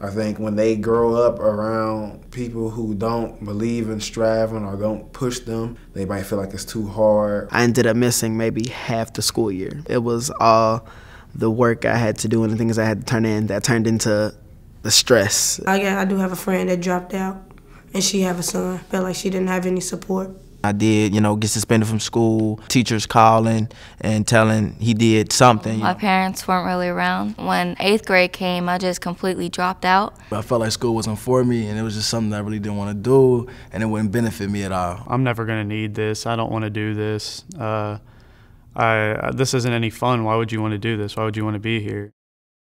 I think when they grow up around people who don't believe in striving or don't push them, they might feel like it's too hard. I ended up missing maybe half the school year. It was all the work I had to do and the things I had to turn in that turned into the stress. I, oh, I do have a friend that dropped out and she have a son. Felt like she didn't have any support. I did, you know, get suspended from school, teachers calling and telling he did something. My know. parents weren't really around. When eighth grade came, I just completely dropped out. I felt like school wasn't for me and it was just something I really didn't want to do and it wouldn't benefit me at all. I'm never going to need this. I don't want to do this. Uh, I, this isn't any fun. Why would you want to do this? Why would you want to be here?